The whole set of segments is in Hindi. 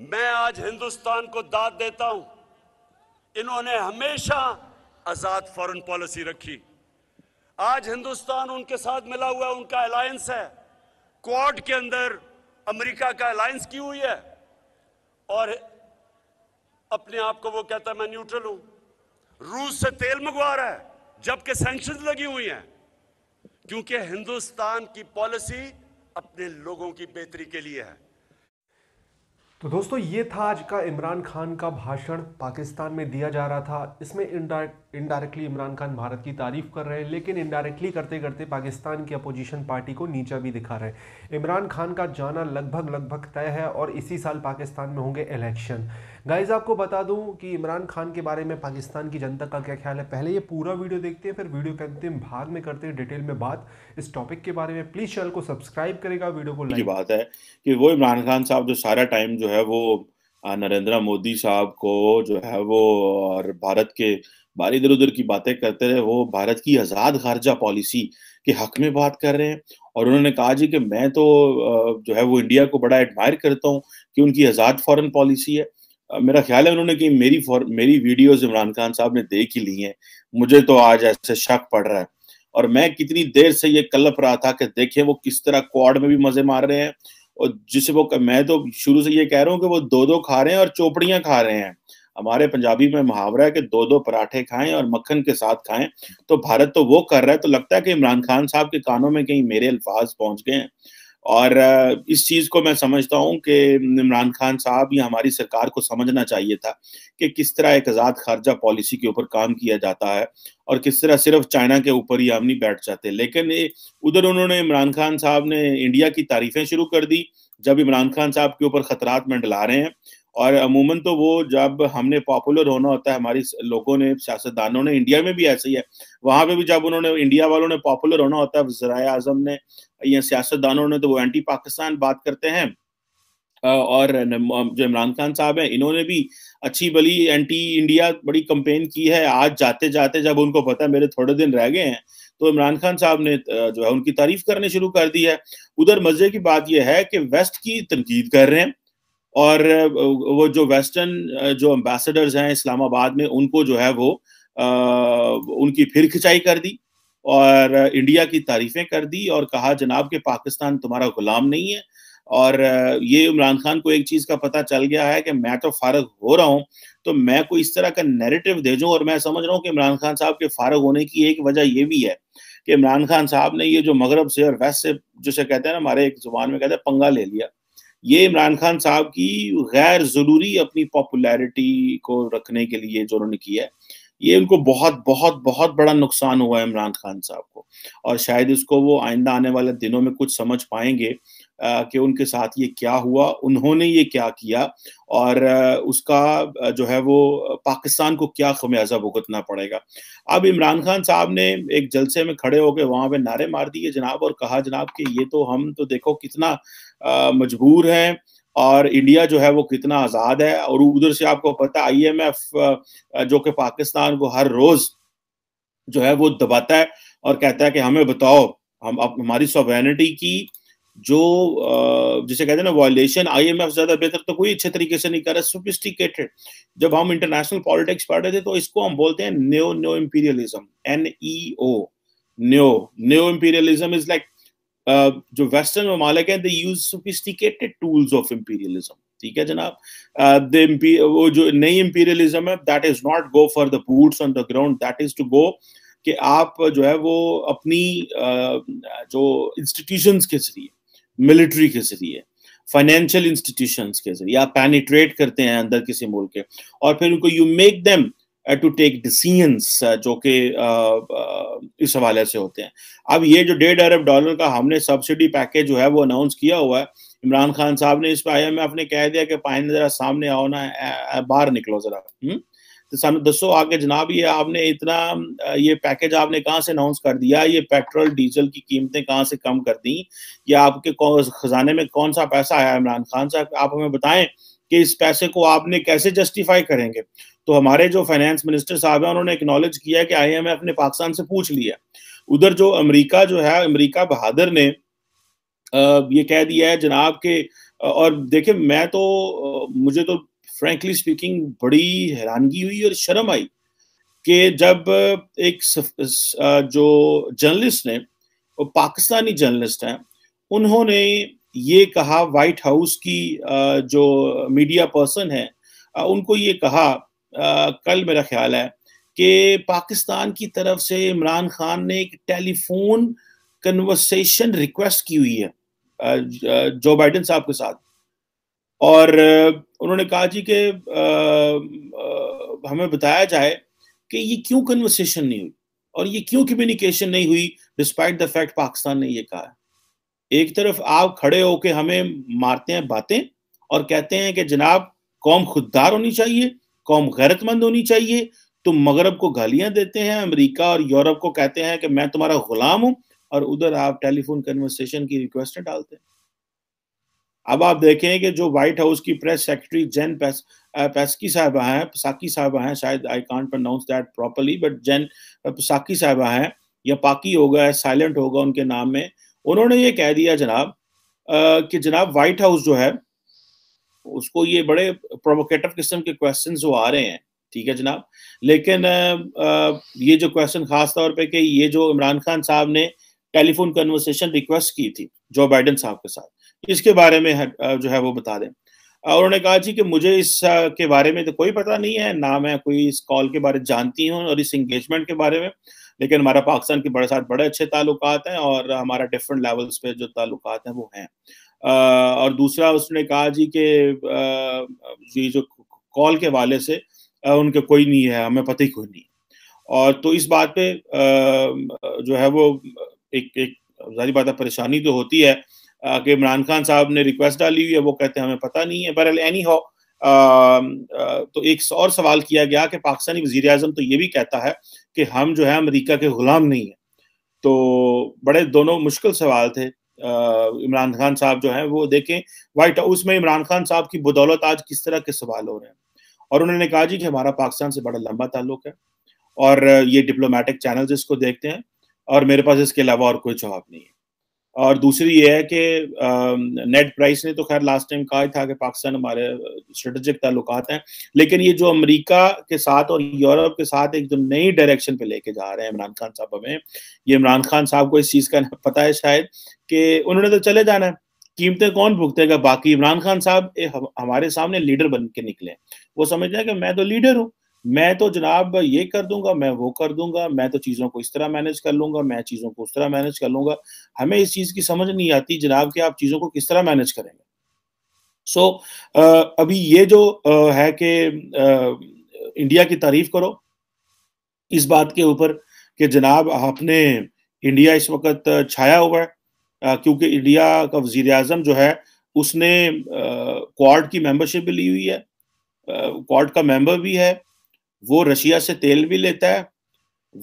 मैं आज हिंदुस्तान को दाद देता हूं इन्होंने हमेशा आजाद फॉरेन पॉलिसी रखी आज हिंदुस्तान उनके साथ मिला हुआ है उनका अलायंस है क्वाड के अंदर अमेरिका का अलायंस की हुई है और अपने आप को वो कहता है मैं न्यूट्रल हूं रूस से तेल मंगवा रहा है जबकि सेंक्शन लगी हुई हैं क्योंकि हिंदुस्तान की पॉलिसी अपने लोगों की बेहतरी के लिए है तो दोस्तों ये था आज का इमरान खान का भाषण पाकिस्तान में दिया जा रहा था इसमें इनडायरेक्ट इनडायरेक्टली इमरान खान भारत की तारीफ कर रहे हैं लेकिन इनडायरेक्टली करते करते पाकिस्तान की अपोजिशन पार्टी को नीचा भी दिखा रहे हैं इमरान खान का जाना लगभग लगभग तय है और इसी साल पाकिस्तान में होंगे इलेक्शन गाइज आपको बता दूं कि इमरान खान के बारे में पाकिस्तान की जनता का क्या ख्याल है पहले ये पूरा वीडियो देखते हैं फिर वीडियो के अंतिम भाग में करते हैं डिटेल में बात इस टॉपिक के बारे में प्लीज़ चैनल को सब्सक्राइब करेगा वीडियो को लाइक बात है कि वो इमरान खान साहब जो सारा टाइम जो है वो नरेंद्र मोदी साहब को जो है वो और भारत के बार इधर उधर की बातें करते रहे वो भारत की आजाद खारजा पॉलिसी के हक में बात कर रहे हैं और उन्होंने कहा जी कि मैं तो जो है वो इंडिया को बड़ा एडमायर करता हूँ कि उनकी आज़ाद फॉरेन पॉलिसी है मेरा ख्याल है उन्होंने कि मेरी मेरी वीडियोज इमरान खान साहब ने देख ही ली हैं मुझे तो आज ऐसे शक पड़ रहा है और मैं कितनी देर से ये कलप रहा था कि देखें वो किस तरह क्वाड में भी मजे मार रहे हैं और जिसे वो मैं तो शुरू से ये कह रहा हूँ कि वो दो दो खा रहे हैं और चोपड़ियां खा रहे हैं हमारे पंजाबी में मुहावरा है कि दो दो पराठे खाएं और मक्खन के साथ खाएं तो भारत तो वो कर रहा है तो लगता है कि इमरान खान साहब के कानों में कहीं मेरे अल्फाज पहुंच गए हैं और इस चीज़ को मैं समझता हूँ कि इमरान खान साहब या हमारी सरकार को समझना चाहिए था कि किस तरह एक आज़ाद खर्चा पॉलिसी के ऊपर काम किया जाता है और किस तरह सिर्फ चाइना के ऊपर ही हम नहीं बैठ जाते लेकिन उधर उन्होंने इमरान खान साहब ने इंडिया की तारीफें शुरू कर दी जब इमरान खान साहब के ऊपर खतरात मंडला रहे हैं और अमूमन तो वो जब हमने पॉपुलर होना होता है हमारी लोगों ने सियासतदानों ने इंडिया में भी ऐसे ही है वहां पे भी जब उन्होंने इंडिया वालों ने पॉपुलर होना होता है वजरा अजम ने या सियासतदानों ने तो वो एंटी पाकिस्तान बात करते हैं और जो इमरान खान साहब हैं इन्होंने भी अच्छी बली एंटी इंडिया बड़ी कंपेन की है आज जाते जाते जब उनको पता है मेरे थोड़े दिन रह गए हैं तो इमरान खान साहब ने जो है उनकी तारीफ करने शुरू कर दी है उधर मजे की बात यह है कि वेस्ट की तनकीद कर रहे हैं और वो जो वेस्टर्न जो एम्बेसडर्स हैं इस्लामाबाद में उनको जो है वो आ, उनकी फिर खिंचाई कर दी और इंडिया की तारीफें कर दी और कहा जनाब के पाकिस्तान तुम्हारा गुलाम नहीं है और ये इमरान खान को एक चीज़ का पता चल गया है कि मैं तो फारग हो रहा हूँ तो मैं कोई इस तरह का नैरेटिव भेजूँ और मैं समझ रहा हूँ कि इमरान खान साहब के फारग होने की एक वजह ये भी है कि इमरान खान साहब ने ये जो मगरब से और वेस्ट से जैसे कहते हैं ना हमारे एक जुबान में कहते हैं पंगा ले लिया ये इमरान खान साहब की गैर ज़रूरी अपनी पॉपुलैरिटी को रखने के लिए जो उन्होंने किया है ये उनको बहुत बहुत बहुत बड़ा नुकसान हुआ है इमरान खान साहब को और शायद इसको वो आइंदा आने वाले दिनों में कुछ समझ पाएंगे कि उनके साथ ये क्या हुआ उन्होंने ये क्या किया और उसका जो है वो पाकिस्तान को क्या खमियाजा भुगतना पड़ेगा अब इमरान खान साहब ने एक जलसे में खड़े होकर वहां पे नारे मार दिए जनाब और कहा जनाब कि ये तो हम तो देखो कितना मजबूर हैं और इंडिया जो है वो कितना आज़ाद है और उधर से आपको पता आई एम एफ जो कि पाकिस्तान को हर रोज़ जो है वो दबाता है और कहता है कि हमें बताओ हम हमारी सोवेनिटी की जो जिसे कहते हैं ना वॉयलेशन आईएमएफ ज्यादा बेहतर तो कोई अच्छे तरीके से नहीं कर रहा सोफिस्टिकेटेड जब हम इंटरनेशनल पॉलिटिक्स पढ़ रहे थे तो इसको हम बोलते हैं neo neo imperialism N E O neo neo imperialism is like जो वेस्टर्न ममालिक हैं they use sophisticated tools of imperialism ठीक है जनाब द वो जो नई इम्पीरियलिज्म है that is not go for the boots on the ground that is to go कि आप जो है वो अपनी जो इंस्टीट्यूशंस के जरिए मिलिट्री के जरिए फाइनेंशियल इंस्टीट्यूशन के जरिए आप पैनिट्रेट करते हैं अंदर किसी मुल्क के और फिर उनको you make them to take decisions जो कि uh, uh, इस हवाले से होते हैं अब ये जो डेढ़ अरब डॉलर का हमने सब्सिडी पैकेज जो है वो अनाउंस किया हुआ है इमरान खान साहब ने इस पर आई एम एफ ने कह दिया कि पाइन जरा सामने आओ ना बाहर निकलो जरा हुँ? हम्म? तो दसो आगे जनाब ये आपने इतना ये पैकेज आपने कहाँ से अनाउंस कर दिया ये पेट्रोल डीजल की कीमतें कहाँ से कम कर दी या आपके खजाने में कौन सा पैसा आया इमरान खान साहब आप हमें बताएं कि इस पैसे को आपने कैसे जस्टिफाई करेंगे तो हमारे जो फाइनेंस मिनिस्टर साहब हैं उन्होंने एक्नोलेज किया कि आईएमएफ ने पाकिस्तान से पूछ लिया उधर जो अमरीका जो है अमरीका बहादुर ने ये कह दिया है जनाब के और देखिए मैं तो मुझे तो फ्रेंकली स्पीकिंग बड़ी हैरानगी हुई और शर्म आई कि जब एक जो जर्नलिस्ट ने वो पाकिस्तानी जर्नलिस्ट हैं उन्होंने ये कहा वाइट हाउस की जो मीडिया पर्सन है उनको ये कहा कल मेरा ख्याल है कि पाकिस्तान की तरफ से इमरान खान ने एक टेलीफोन कन्वर्सेशन रिक्वेस्ट की हुई है जो बाइडन साहब के साथ और उन्होंने कहा जी के हमें बताया जाए कि ये क्यों कन्वर्सेशन नहीं हुई और ये क्यों कम्युनिकेशन नहीं हुई डिस्पाइट द फैक्ट पाकिस्तान ने ये कहा एक तरफ आप खड़े होके हमें मारते हैं बातें और कहते हैं कि जनाब कौम खुददार होनी चाहिए कौम गैरतमंद होनी चाहिए तुम मगरब को गालियां देते हैं अमेरिका और यूरोप को कहते हैं कि मैं तुम्हारा गुलाम हूं और उधर आप टेलीफोन कन्वर्सेशन की रिक्वेस्ट डालते हैं अब आप देखें कि जो व्हाइट हाउस की प्रेस सेक्रेटरी जेन पैस पैसकी साहबा हैं पसाकी साहबा हैं शायद I can't pronounce that properly but Jen Psaki साहबा हैं या पाकी होगा साइलेंट होगा उनके नाम में उन्होंने ये कह दिया जनाब uh, कि जनाब वाइट हाउस जो है उसको ये बड़े प्रोवोकेटिव किस्म के क्वेश्चन वो आ रहे हैं ठीक है जनाब लेकिन uh, uh, ये जो क्वेश्चन खास तौर पे कि ये जो इमरान खान साहब ने टेलीफोन कन्वर्सेशन रिक्वेस्ट की थी जो बाइडन साहब के साथ इसके बारे में जो है वो बता दें और उन्होंने कहा जी कि मुझे इस के बारे में तो कोई पता नहीं है ना मैं कोई इस कॉल के बारे में जानती हूँ और इस इंगेजमेंट के बारे में लेकिन हमारा पाकिस्तान के बड़े साथ बड़े अच्छे ताल्लुक हैं और हमारा डिफरेंट लेवल्स पे जो ताल्लुक हैं वो हैं और दूसरा उसने कहा जी कि ये जो कॉल के वाले से उनके कोई नहीं है हमें पता ही कोई नहीं और तो इस बात पे जो है वो एक एक जारी बात है परेशानी तो होती है कि इमरान खान साहब ने रिक्वेस्ट डाली हुई है वो कहते हैं हमें पता नहीं है बहरल एनी हो तो एक और सवाल किया गया कि पाकिस्तानी वजीर अजम तो ये भी कहता है कि हम जो है अमरीका के गुलाम नहीं है तो बड़े दोनों मुश्किल सवाल थे इमरान खान साहब जो है वो देखें वाइट हाउस में इमरान खान साहब की बदौलत आज किस तरह के सवाल हो रहे हैं और उन्होंने कहा जी कि हमारा पाकिस्तान से बड़ा लंबा ताल्लुक है और ये डिप्लोमेटिक चैनल्स इसको देखते हैं और मेरे पास इसके अलावा और कोई जवाब नहीं है और दूसरी ये है कि नेट प्राइस ने तो खैर लास्ट टाइम कहा था कि पाकिस्तान हमारे स्ट्रेटेजिक ताल्लुक हैं लेकिन ये जो अमेरिका के साथ और यूरोप के साथ एक जो नई डायरेक्शन पे लेके जा रहे हैं इमरान खान साहब हमें ये इमरान खान साहब को इस चीज़ का पता है शायद कि उन्होंने तो चले जाना है कीमतें कौन भुगतेगा बाकी इमरान खान साहब हमारे सामने लीडर बन के निकले वो समझ रहे हैं कि मैं तो लीडर हूँ मैं तो जनाब ये कर दूंगा मैं वो कर दूंगा मैं तो चीज़ों को इस तरह मैनेज कर लूंगा मैं चीज़ों को उस तरह मैनेज कर लूंगा हमें इस चीज़ की समझ नहीं आती जनाब कि आप चीज़ों को किस तरह मैनेज करेंगे सो so, अभी ये जो आ, है कि इंडिया की तारीफ करो इस बात के ऊपर कि जनाब आपने इंडिया इस वक्त छाया हुआ है क्योंकि इंडिया का वजीर अजम जो है उसने क्वाड की मेंबरशिप भी ली हुई है क्वाड का मेंबर भी है वो रशिया से तेल भी लेता है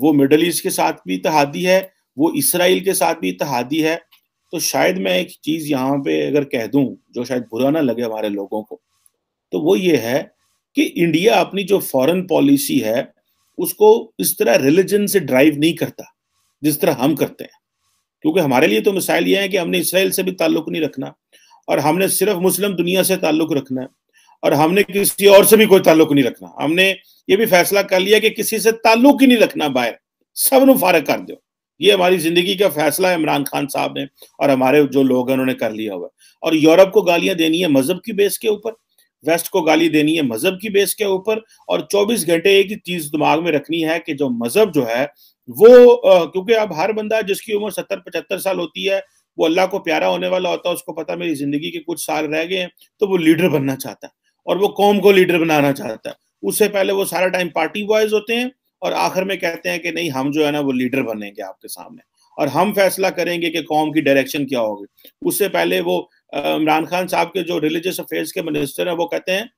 वो मिडल ईस्ट के साथ भी इतिहादी है वो इसराइल के साथ भी इतिहादी है तो शायद मैं एक चीज यहाँ पे अगर कह दूं जो शायद बुरा ना लगे हमारे लोगों को तो वो ये है कि इंडिया अपनी जो फॉरेन पॉलिसी है उसको इस तरह रिलीजन से ड्राइव नहीं करता जिस तरह हम करते हैं क्योंकि हमारे लिए तो मिसाइल ये है कि हमने इसराइल से भी ताल्लुक नहीं रखना और हमने सिर्फ मुस्लिम दुनिया से ताल्लुक रखना है और हमने किसी और से भी कोई ताल्लुक नहीं रखना हमने ये भी फैसला कर लिया कि किसी से ताल्लुक ही नहीं रखना बाहर सब फारग कर दो ये हमारी जिंदगी का फैसला है इमरान खान साहब ने और हमारे जो लोग हैं उन्होंने कर लिया हुआ और यूरोप को गालियां देनी है मजहब की बेस के ऊपर वेस्ट को गाली देनी है मजहब की बेस के ऊपर और 24 घंटे एक ही चीज दिमाग में रखनी है कि जो मजहब जो है वो क्योंकि अब हर बंदा जिसकी उम्र सत्तर पचहत्तर साल होती है वो अल्लाह को प्यारा होने वाला होता है उसको पता मेरी जिंदगी के कुछ साल रह गए हैं तो वो लीडर बनना चाहता है और वो कौम को लीडर बनाना चाहता है उससे पहले वो सारा टाइम पार्टी बॉयज होते हैं और आखिर में कहते हैं कि नहीं हम जो है ना वो लीडर बनेंगे आपके सामने और हम फैसला करेंगे कि कौम की डायरेक्शन क्या होगी उससे पहले वो इमरान खान साहब के जो रिलीजियस अफेयर्स के मिनिस्टर हैं वो कहते हैं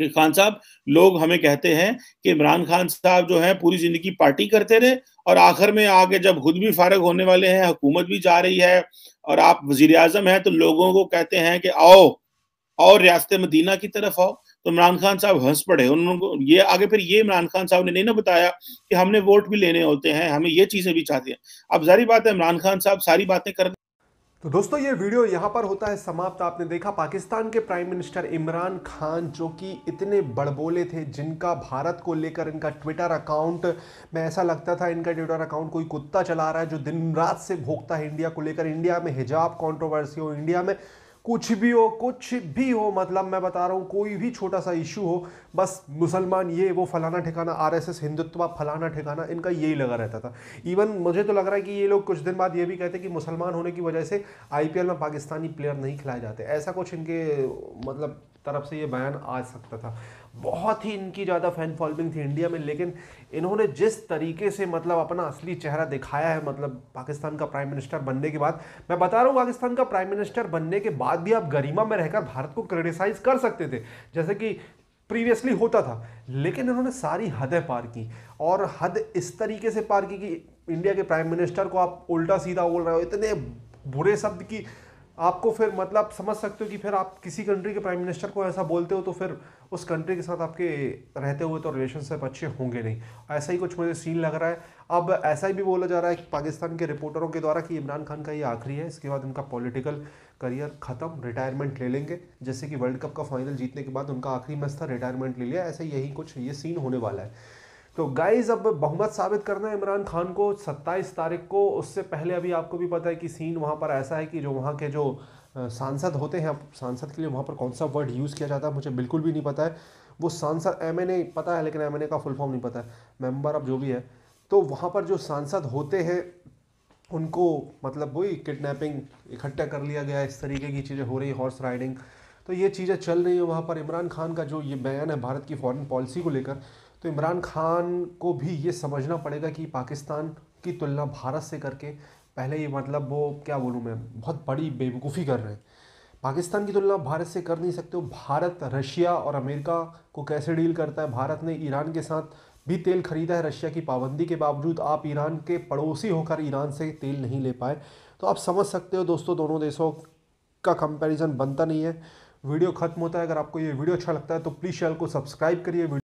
कि खान साहब लोग हमें कहते हैं कि इमरान खान साहब जो है पूरी जिंदगी पार्टी करते रहे और आखिर में आगे जब खुद भी फारग होने वाले हैं हुकूमत भी जा रही है और आप वजीर आजम हैं तो लोगों को कहते हैं कि आओ और रियासत मदीना की तरफ आओ तो इमरान खान साहब हंस पड़े उनको ये आगे फिर ये इमरान खान साहब ने नहीं ना बताया कि हमने वोट भी लेने होते हैं हमें ये चीज़ें भी चाहती हैं अब जारी बात है इमरान खान साहब सारी बातें कर तो दोस्तों ये वीडियो यहाँ पर होता है समाप्त आपने देखा पाकिस्तान के प्राइम मिनिस्टर इमरान खान जो कि इतने बड़बोले थे जिनका भारत को लेकर इनका ट्विटर अकाउंट में ऐसा लगता था इनका ट्विटर अकाउंट कोई कुत्ता चला रहा है जो दिन रात से भोगता है इंडिया को लेकर इंडिया में हिजाब कॉन्ट्रोवर्सी हो इंडिया में कुछ भी हो कुछ भी हो मतलब मैं बता रहा हूँ कोई भी छोटा सा इशू हो बस मुसलमान ये वो फलाना ठिकाना आरएसएस हिंदुत्व फलाना ठिकाना इनका यही लगा रहता था इवन मुझे तो लग रहा है कि ये लोग कुछ दिन बाद ये भी कहते कि मुसलमान होने की वजह से आईपीएल में पाकिस्तानी प्लेयर नहीं खिलाए जाते ऐसा कुछ इनके मतलब तरफ से ये बयान आ सकता था बहुत ही इनकी ज़्यादा फैन फॉलोइंग थी इंडिया में लेकिन इन्होंने जिस तरीके से मतलब अपना असली चेहरा दिखाया है मतलब पाकिस्तान का प्राइम मिनिस्टर बनने के बाद मैं बता रहा हूँ पाकिस्तान का प्राइम मिनिस्टर बनने के बाद भी आप गरिमा में रहकर भारत को क्रिटिसाइज कर सकते थे जैसे कि प्रीवियसली होता था लेकिन इन्होंने सारी हदें पार की और हद इस तरीके से पार की कि इंडिया के प्राइम मिनिस्टर को आप उल्टा सीधा बोल रहे हो इतने बुरे शब्द की आपको फिर मतलब समझ सकते हो कि फिर आप किसी कंट्री के प्राइम मिनिस्टर को ऐसा बोलते हो तो फिर उस कंट्री के साथ आपके रहते हुए तो रिलेशनशिप अच्छे होंगे नहीं ऐसा ही कुछ मुझे सीन लग रहा है अब ऐसा ही भी बोला जा रहा है कि पाकिस्तान के रिपोर्टरों के द्वारा कि इमरान खान का ये आखिरी है इसके बाद उनका पॉलिटिकल करियर ख़त्म रिटायरमेंट ले लेंगे जैसे कि वर्ल्ड कप का फाइनल जीतने के बाद उनका आखिरी मैच था रिटायरमेंट ले लिया ऐसा यही कुछ ये सीन होने वाला है तो गाइज अब बहुमत साबित करना है इमरान खान को 27 तारीख को उससे पहले अभी आपको भी पता है कि सीन वहाँ पर ऐसा है कि जो वहाँ के जो सांसद होते हैं अब सांसद के लिए वहाँ पर कौन सा वर्ड यूज़ किया जाता है मुझे बिल्कुल भी नहीं पता है वो सांसद एम एन पता है लेकिन एम का फुल फॉर्म नहीं पता है मेम्बर अब जो भी है तो वहाँ पर जो सांसद होते हैं उनको मतलब वही किडनैपिंग इकट्ठा कर लिया गया इस तरीके की चीज़ें हो रही हॉर्स राइडिंग तो ये चीज़ें चल रही हैं वहाँ पर इमरान खान का जो ये बयान है भारत की फॉरेन पॉलिसी को लेकर तो इमरान खान को भी ये समझना पड़ेगा कि पाकिस्तान की तुलना भारत से करके पहले ही मतलब वो क्या बोलूँ मैं बहुत बड़ी बेवकूफ़ी कर रहे हैं पाकिस्तान की तुलना भारत से कर नहीं सकते हो भारत रशिया और अमेरिका को कैसे डील करता है भारत ने ईरान के साथ भी तेल खरीदा है रशिया की पाबंदी के बावजूद आप ईरान के पड़ोसी होकर ईरान से तेल नहीं ले पाए तो आप समझ सकते हो दोस्तों दोनों देशों का कंपैरिजन बनता नहीं है वीडियो खत्म होता है अगर आपको ये वीडियो अच्छा लगता है तो प्लीज़ चैनल को सब्सक्राइब करिए